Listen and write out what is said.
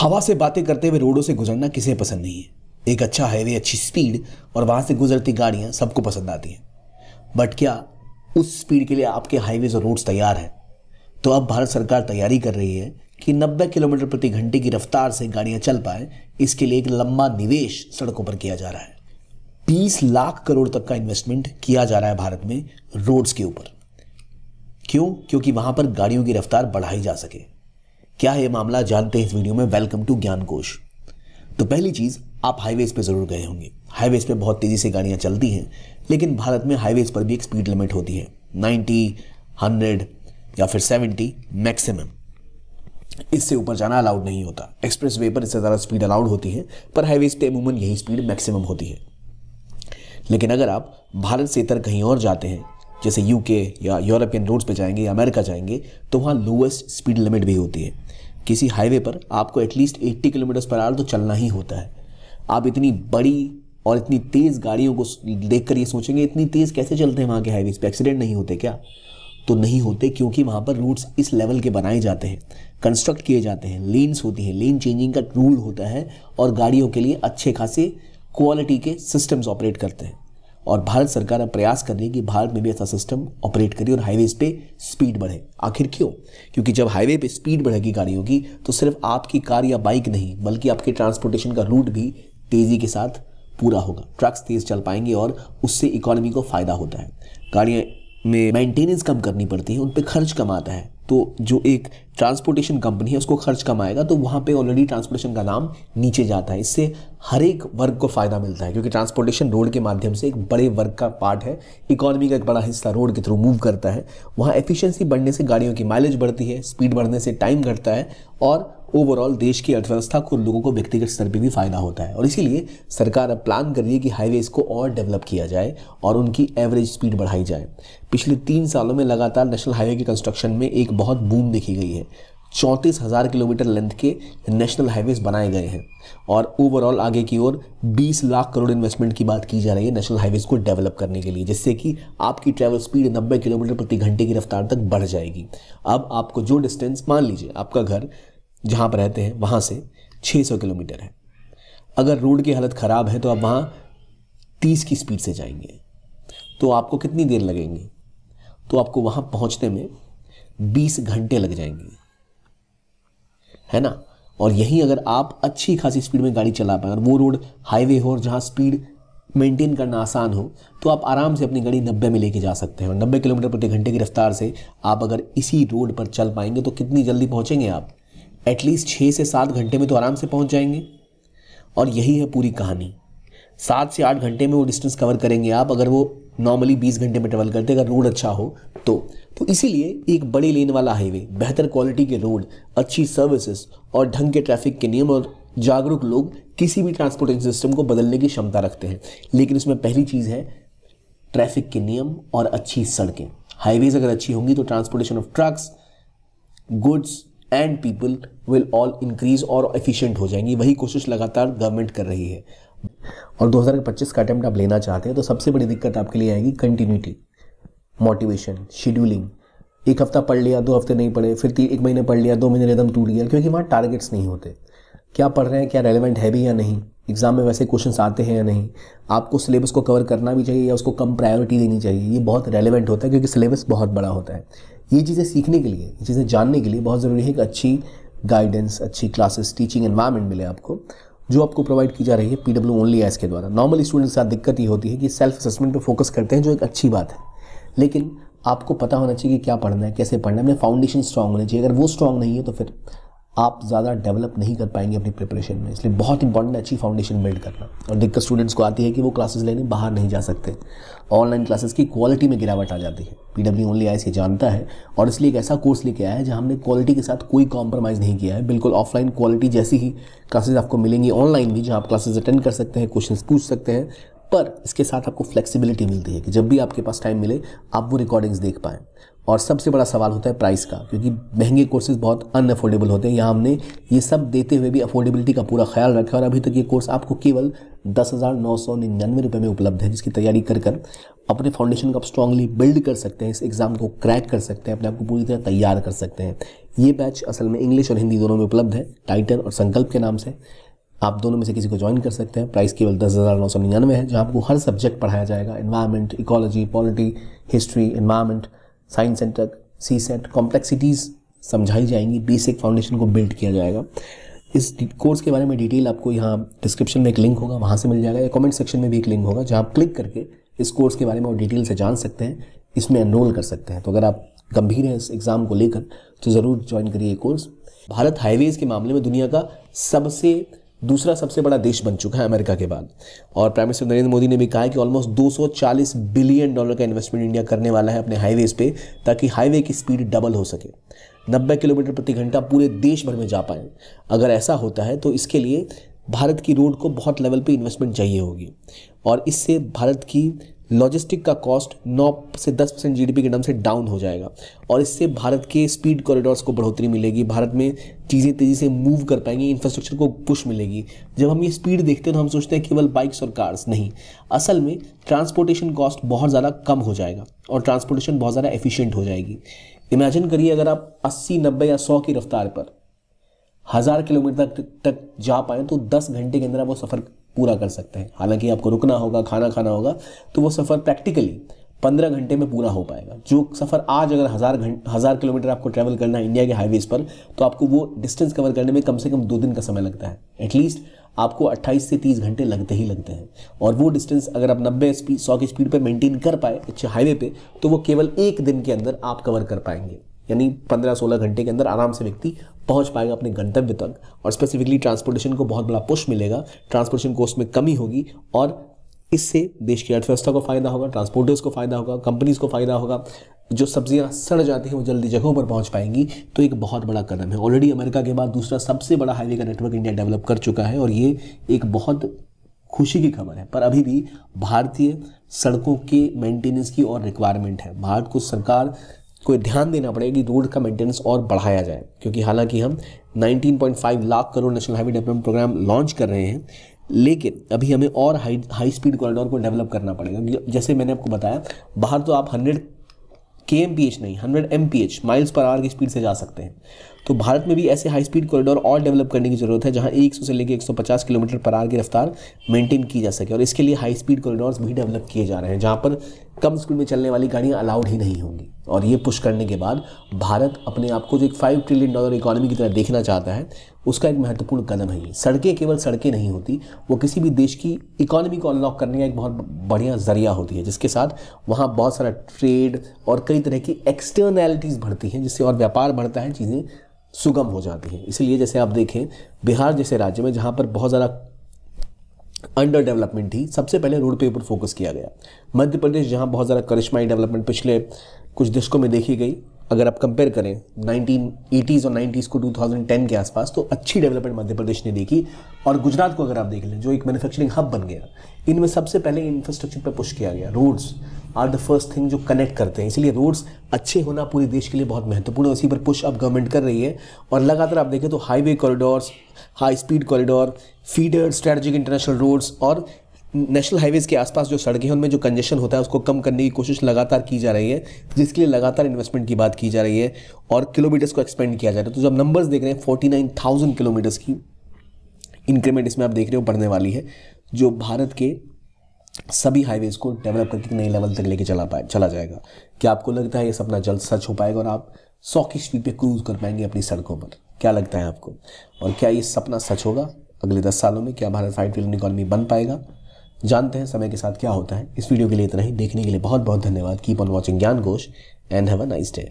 हवा से बातें करते हुए रोडों से गुजरना किसे पसंद नहीं है एक अच्छा हाईवे अच्छी स्पीड और वहाँ से गुजरती गाड़ियाँ सबको पसंद आती हैं बट क्या उस स्पीड के लिए आपके हाईवेज और रोड्स तैयार हैं तो अब भारत सरकार तैयारी कर रही है कि 90 किलोमीटर प्रति घंटे की रफ्तार से गाड़ियां चल पाए इसके लिए एक लंबा निवेश सड़कों पर किया जा रहा है 20 लाख करोड़ तक का इन्वेस्टमेंट किया जा रहा है भारत में रोड्स के ऊपर क्यों क्योंकि वहां पर गाड़ियों की रफ्तार बढ़ाई जा सके क्या है मामला जानते हैं इस वीडियो में वेलकम टू ज्ञान कोश तो पहली चीज़ आप हाईवेज़ पे ज़रूर गए होंगे हाईवेज़ पे बहुत तेज़ी से गाड़ियां चलती हैं लेकिन भारत में हाईवेज़ पर भी एक स्पीड लिमिट होती है 90, 100 या फिर 70 मैक्सिमम इससे ऊपर जाना अलाउड नहीं होता एक्सप्रेस वे पर इससे ज़्यादा स्पीड अलाउड होती है पर हाईवेज़ पे अमूमन यही स्पीड मैक्सिमम होती है लेकिन अगर आप भारत से इतर कहीं और जाते हैं जैसे यूके या यूरोपियन रोड्स पे जाएंगे या अमेरिका जाएंगे तो वहाँ लोएस्ट स्पीड लिमिट भी होती है किसी हाईवे पर आपको एटलीस्ट 80 किलोमीटर पर आवर तो चलना ही होता है आप इतनी बड़ी और इतनी तेज़ गाड़ियों को देख कर ये सोचेंगे इतनी तेज़ कैसे चलते हैं वहाँ के हाईवे पर एक्सीडेंट नहीं होते क्या तो नहीं होते क्योंकि वहाँ पर रूट्स इस लेवल के बनाए जाते हैं कंस्ट्रक्ट किए जाते हैं लेन्स होती हैं लेन चेंजिंग का रूल होता है और गाड़ियों के लिए अच्छे खासे क्वालिटी के सिस्टम्स ऑपरेट करते हैं और भारत सरकार अब प्रयास कर रही है कि भारत में भी ऐसा सिस्टम ऑपरेट करे और हाईवेज पे स्पीड बढ़े आखिर क्यों क्योंकि जब हाईवे पे स्पीड बढ़ेगी गाड़ियों की तो सिर्फ आपकी कार या बाइक नहीं बल्कि आपके ट्रांसपोर्टेशन का रूट भी तेज़ी के साथ पूरा होगा ट्रक्स तेज़ चल पाएंगे और उससे इकोनॉमी को फ़ायदा होता है गाड़ियाँ में मेंटेनेंस कम करनी पड़ती है उन पर खर्च कम आता है तो जो एक ट्रांसपोर्टेशन कंपनी है उसको खर्च कम आएगा तो वहाँ पे ऑलरेडी ट्रांसपोर्टेशन का नाम नीचे जाता है इससे हर एक वर्ग को फ़ायदा मिलता है क्योंकि ट्रांसपोर्टेशन रोड के माध्यम से एक बड़े वर्ग का पार्ट है इकोनॉमी का एक बड़ा हिस्सा रोड के थ्रू मूव करता है वहाँ एफिशिएंसी बढ़ने से गाड़ियों की माइलेज बढ़ती है स्पीड बढ़ने से टाइम घटता है और ओवरऑल देश की अर्थव्यवस्था को लोगों को व्यक्तिगत स्तर पर भी फायदा होता है और इसीलिए सरकार अब प्लान कर रही है कि हाईवेज़ को और डेवलप किया जाए और उनकी एवरेज स्पीड बढ़ाई जाए पिछले तीन सालों में लगातार नेशनल हाईवे के कंस्ट्रक्शन में एक बहुत बूम देखी गई है चौंतीस हज़ार किलोमीटर लेंथ के नेशनल हाईवेज बनाए गए हैं और ओवरऑल आगे की ओर 20 लाख करोड़ इन्वेस्टमेंट की बात की जा रही है नेशनल हाईवेज को डेवलप करने के लिए जिससे कि आपकी ट्रैवल स्पीड 90 किलोमीटर प्रति घंटे की रफ्तार तक बढ़ जाएगी अब आपको जो डिस्टेंस मान लीजिए आपका घर जहाँ पर रहते हैं वहाँ से 600 किलोमीटर है अगर रोड की हालत ख़राब है तो आप वहाँ 30 की स्पीड से जाएंगे तो आपको कितनी देर लगेंगे तो आपको वहाँ पहुँचने में 20 घंटे लग जाएंगे है ना और यहीं अगर आप अच्छी खासी स्पीड में गाड़ी चला पाए और वो रोड हाईवे हो और जहाँ स्पीड मेंटेन करना आसान हो तो आप आराम से अपनी गाड़ी नब्बे में लेके जा सकते हैं और नब्बे किलोमीटर प्रति घंटे की रफ्तार से आप अगर इसी रोड पर चल पाएंगे तो कितनी जल्दी पहुँचेंगे आप एटलीस्ट छः से सात घंटे में तो आराम से पहुंच जाएंगे और यही है पूरी कहानी सात से आठ घंटे में वो डिस्टेंस कवर करेंगे आप अगर वो नॉर्मली बीस घंटे में ट्रेवल करते अगर रोड अच्छा हो तो तो इसीलिए एक बड़े लेन वाला हाईवे बेहतर क्वालिटी के रोड अच्छी सर्विसेज और ढंग के ट्रैफिक के नियम और जागरूक लोग किसी भी ट्रांसपोर्टेशन सिस्टम को बदलने की क्षमता रखते हैं लेकिन इसमें पहली चीज़ है ट्रैफिक के नियम और अच्छी सड़कें हाईवेज़ अगर अच्छी होंगी तो transportation of trucks goods and people will all increase और एफिशिएंट हो जाएंगी वही कोशिश लगातार गवर्नमेंट कर रही है और 2025 का अटैम्प्ट आप लेना चाहते हैं तो सबसे बड़ी दिक्कत आपके लिए आएगी कंटिन्यूटी मोटिवेशन शेड्यूलिंग एक हफ्ता पढ़ लिया दो हफ्ते नहीं पढ़े फिर एक महीने पढ़ लिया दो महीने एकदम टूट गया क्योंकि वहाँ टारगेट्स नहीं होते क्या पढ़ रहे हैं क्या रेलिवेंट है भी या नहीं एग्ज़ाम में वैसे क्वेश्चन आते हैं या नहीं आपको सिलेबस को कवर करना भी चाहिए या उसको कम प्रायोरिटी देनी चाहिए ये बहुत रेलिवेंट होता है क्योंकि सिलेबस बहुत बड़ा होता है ये चीज़ें सीखने के लिए ये चीज़ें जानने के लिए बहुत ज़रूरी है कि अच्छी गाइडेंस अच्छी क्लासेस टीचिंग एनवायरमेंट मिले आपको जो आपको प्रोवाइड की जा रही है पी डब्ल्यू ओनली एस के द्वारा नॉर्मल स्टूडेंट के साथ दिक्कत ये होती है कि सेल्फ असेसमेंट पर फोकस करते हैं जो एक अच्छी बात है लेकिन आपको पता होना चाहिए कि क्या पढ़ना है कैसे पढ़ना है अपने फाउंडेशन स्ट्रांग होने चाहिए अगर वो स्ट्रांग नहीं है तो फिर आप ज़्यादा डेवलप नहीं कर पाएंगे अपनी प्रिपरेशन में इसलिए बहुत इंपॉर्टेंट अच्छी फाउंडेशन बिल्ड करना और दिक्कत स्टूडेंट्स को आती है कि वो क्लासेस लेने बाहर नहीं जा सकते ऑनलाइन क्लासेस की क्वालिटी में गिरावट आ जाती है पी डब्ल्यू ओनली आई से जानता है और इसलिए एक ऐसा कोर्स लेके आया है जहाँ हमने क्वालिटी के साथ कोई कॉम्प्रोमाइज़ नहीं किया है बिल्कुल ऑफलाइन क्वालिटी जैसी ही क्लासेज आपको मिलेंगी ऑनलाइन भी जहाँ आप क्लासेज अटेंड कर सकते हैं क्वेश्चन पूछ सकते हैं पर इसके साथ आपको फ्लेक्सिबिलिटी मिलती है कि जब भी आपके पास टाइम मिले आप वो रिकॉर्डिंग्स देख पाएँ और सबसे बड़ा सवाल होता है प्राइस का क्योंकि महंगे कोर्सेज बहुत अनअफोर्डेबल होते हैं यहाँ हमने ये सब देते हुए भी अफोर्डेबिलिटी का पूरा ख्याल रखा और अभी तक ये कोर्स आपको केवल दस हज़ार नौ सौ निन्यानवे रुपये में उपलब्ध है जिसकी तैयारी कर कर अपने फाउंडेशन को आप स्ट्रांगली बिल्ड कर सकते हैं इस एग्ज़ाम को क्रैक कर सकते हैं अपने आप को पूरी तरह तैयार कर सकते हैं ये बैच असल में इंग्लिश और हिंदी दोनों में उपलब्ध है टाइटन और संकल्प के नाम से आप दोनों में से किसी को ज्वाइन कर सकते हैं प्राइस केवल दस हज़ार नौ सौ निन्यानवे है जहाँ आपको हर सब्जेक्ट पढ़ाया जाएगा environment ecology polity history environment science centre C set complexities समझाई जाएंगी बेसिक फाउंडेशन को बिल्ड किया जाएगा इस कोर्स के बारे में डिटेल आपको यहाँ डिस्क्रिप्शन में एक लिंक होगा वहाँ से मिल जाएगा या कमेंट सेक्शन में भी एक लिंक होगा जहाँ आप क्लिक करके इस कोर्स के बारे में और डिटेल से जान सकते हैं इसमें एनरोल कर सकते हैं तो अगर आप गंभीर हैं इस एग्ज़ाम को लेकर तो ज़रूर ज्वाइन करिए कोर्स भारत हाईवेज़ के मामले में दुनिया का सबसे दूसरा सबसे बड़ा देश बन चुका है अमेरिका के बाद और प्राइम मिनिस्टर नरेंद्र मोदी ने भी कहा है कि ऑलमोस्ट 240 बिलियन डॉलर का इन्वेस्टमेंट इंडिया करने वाला है अपने हाईवेज़ पे ताकि हाईवे की स्पीड डबल हो सके 90 किलोमीटर प्रति घंटा पूरे देश भर में जा पाए अगर ऐसा होता है तो इसके लिए भारत की रोड को बहुत लेवल पर इन्वेस्टमेंट चाहिए होगी और इससे भारत की लॉजिस्टिक का कॉस्ट 9 से 10 परसेंट जी के नाम से डाउन हो जाएगा और इससे भारत के स्पीड कॉरिडोर्स को बढ़ोतरी मिलेगी भारत में चीज़ें तेज़ी से मूव कर पाएंगी इंफ्रास्ट्रक्चर को पुश मिलेगी जब हम ये स्पीड देखते हैं तो हम सोचते हैं केवल बाइक्स और कार्स नहीं असल में ट्रांसपोर्टेशन कॉस्ट बहुत ज़्यादा कम हो जाएगा और ट्रांसपोर्टेशन बहुत ज़्यादा एफिशिएंट हो जाएगी इमेजिन करिए अगर आप अस्सी नब्बे या सौ की रफ्तार पर हज़ार किलोमीटर तक तक जा पाएँ तो दस घंटे के अंदर आप वो सफ़र पूरा कर सकते हैं हालांकि आपको रुकना होगा खाना खाना होगा तो वो सफ़र प्रैक्टिकली पंद्रह घंटे में पूरा हो पाएगा जो सफ़र आज अगर हज़ार घंटे हज़ार किलोमीटर आपको ट्रैवल करना है इंडिया के हाईवेज़ पर तो आपको वो डिस्टेंस कवर करने में कम से कम दो दिन का समय लगता है एटलीस्ट आपको 28 से 30 घंटे लगते ही लगते हैं और वो डिस्टेंस अगर आप 90 स्पीड सौ की स्पीड पर मेंटेन कर पाए अच्छे हाईवे पे तो वो केवल एक दिन के अंदर आप कवर कर पाएंगे यानी 15-16 घंटे के अंदर आराम से व्यक्ति पहुंच पाएगा अपने गंतव्य तक और स्पेसिफिकली ट्रांसपोर्टेशन को बहुत बड़ा पुश मिलेगा ट्रांसपोर्टेशन कॉस्ट में कमी होगी और इससे देश की अर्थव्यवस्था को फ़ायदा होगा ट्रांसपोर्टर्स को फ़ायदा होगा कंपनीज़ को फ़ायदा होगा जो सब्जियां सड़ जाती हैं वो जल्दी जगहों पर पहुंच पाएंगी तो एक बहुत बड़ा कदम है ऑलरेडी अमेरिका के बाद दूसरा सबसे बड़ा हाईवे का नेटवर्क इंडिया डेवलप कर चुका है और ये एक बहुत खुशी की खबर है पर अभी भी भारतीय सड़कों के मेंटेनेंस की और रिक्वायरमेंट है भारत को सरकार को ध्यान देना पड़ेगा कि रोड का मेंटेनेंस और बढ़ाया जाए क्योंकि हालांकि हम 19.5 lakh crore national highway development programme launch कर रहे हैं लेकिन अभी हमें और हाई हाई स्पीड कॉरिडोर को डेवलप करना पड़ेगा जैसे मैंने आपको बताया बाहर तो आप हंड्रेड के एम पी एच नहीं hundred M P H miles per hour की स्पीड से जा सकते हैं तो भारत में भी ऐसे हाई स्पीड कॉरिडोर और डेवलप करने की ज़रूरत है जहाँ एक से लेकर एक किलोमीटर पर आर की रफ्तार मेंटेन की जा सके और इसके लिए हाई स्पीड कॉरिडोर्स भी डेवलप किए जा रहे हैं जहाँ पर कम स्पीड में चलने वाली गाड़ियाँ अलाउड ही नहीं होंगी और ये पुश करने के बाद भारत अपने आप को जो एक फाइव ट्रिलियन डॉलर इकोनॉमी की तरह देखना चाहता है उसका एक महत्वपूर्ण कदम है ये सड़कें केवल सड़कें नहीं होती वो किसी भी देश की इकोनॉमी को अनलॉक करने का एक बहुत बढ़िया जरिया होती है जिसके साथ वहाँ बहुत सारा ट्रेड और कई तरह की एक्सटर्नैलिटीज़ बढ़ती हैं जिससे और व्यापार बढ़ता है चीज़ें सुगम हो जाती है इसीलिए जैसे आप देखें बिहार जैसे राज्य में जहाँ पर बहुत ज़्यादा अंडर डेवलपमेंट थी सबसे पहले रोड पे ऊपर फोकस किया गया मध्य प्रदेश जहाँ बहुत ज़्यादा करिश्माई डेवलपमेंट पिछले कुछ दशकों में देखी गई अगर आप कंपेयर करें 1980s और 90s को 2010 के आसपास तो अच्छी डेवलपमेंट मध्य प्रदेश ने देखी और गुजरात को अगर आप देख लें जो एक मैन्युफैक्चरिंग हब बन गया इनमें सबसे पहले इंफ्रास्ट्रक्चर पर पुश किया गया roads are the first thing जो कनेक्ट करते हैं इसलिए रोड्स अच्छे होना पूरे देश के लिए बहुत महत्वपूर्ण है उसी पर पुश अब गवर्नमेंट कर रही है और लगातार आप देखें तो highway corridors high speed corridor feeder strategic international roads और नेशनल हाईवेज़ के आसपास जो सड़कें हैं उनमें जो कंजेशन होता है उसको कम करने की कोशिश लगातार की जा रही है जिसके लिए लगातार इन्वेस्टमेंट की बात की जा रही है और किलोमीटर्स को एक्सपेंड किया जा रहा है तो जब नंबर्स देख रहे हैं फोर्टी नाइन थाउजेंड किलोमीटर्स की इंक्रीमेंट इसमें आप देख रहे हो बढ़ने वाली है जो भारत के सभी हाईवेज को डेवलप करके नए लेवल तक लेके चला पाए चला जाएगा क्या आपको लगता है ये सपना जल्द सच हो पाएगा और आप सौ की स्पीड पे क्रूज कर पाएंगे अपनी सड़कों पर क्या लगता है आपको और क्या ये सपना सच होगा अगले दस सालों में क्या भारत फाइव ट्रिलियन इकॉनमी बन पाएगा जानते हैं समय के साथ क्या होता है इस वीडियो के लिए इतना ही देखने के लिए बहुत बहुत धन्यवाद keep on watching Gyan Ghosh and have a nice day